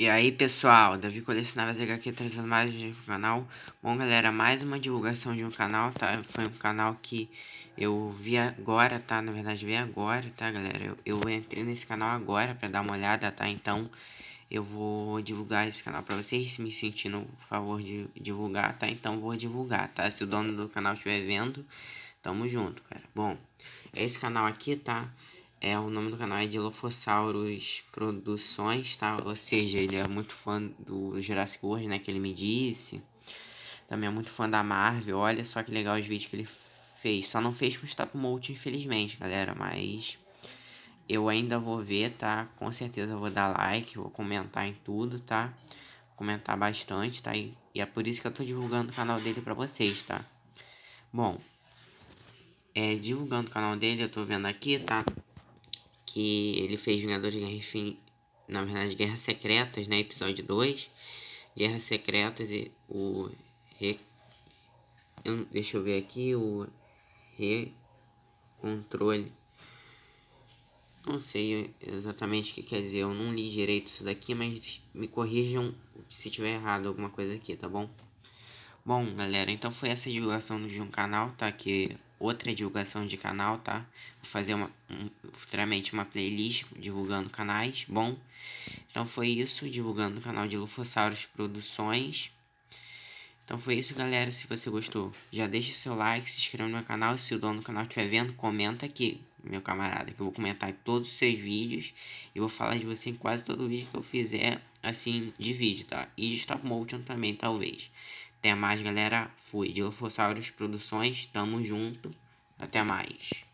E aí pessoal, Davi colecionava as HQ trazendo mais um canal. Bom galera, mais uma divulgação de um canal, tá? Foi um canal que eu vi agora, tá? Na verdade vi agora, tá galera? Eu, eu entrei nesse canal agora pra dar uma olhada, tá? Então eu vou divulgar esse canal pra vocês, me sentindo por favor de divulgar, tá? Então vou divulgar, tá? Se o dono do canal estiver vendo, tamo junto, cara. Bom, esse canal aqui, tá? É, o nome do canal é Dilophosaurus Produções, tá? Ou seja, ele é muito fã do Jurassic World, né? Que ele me disse. Também é muito fã da Marvel. Olha só que legal os vídeos que ele fez. Só não fez com stop motion, infelizmente, galera. Mas eu ainda vou ver, tá? Com certeza vou dar like, vou comentar em tudo, tá? Vou comentar bastante, tá? E, e é por isso que eu tô divulgando o canal dele pra vocês, tá? Bom, é, divulgando o canal dele, eu tô vendo aqui, tá? que ele fez Vingadores de Guerra Infinita, na verdade, Guerras Secretas, né? Episódio 2. Guerras Secretas e o... Re... Eu, deixa eu ver aqui, o... controle Não sei exatamente o que quer dizer, eu não li direito isso daqui, mas me corrijam se tiver errado alguma coisa aqui, tá bom? Bom, galera, então foi essa divulgação de um canal, tá? Que outra divulgação de canal, tá? Vou fazer uma, um, futuramente uma playlist divulgando canais, bom? Então foi isso, divulgando o canal de Lufossauros Produções. Então foi isso, galera. Se você gostou, já deixa seu like, se inscreva no meu canal. Se o dono do canal estiver vendo, comenta aqui, meu camarada, que eu vou comentar todos os seus vídeos e vou falar de você em quase todo vídeo que eu fizer, assim, de vídeo, tá? E de stop motion também, talvez. Até mais, galera. Fui. Dilophosaurus Produções, tamo junto. Até mais.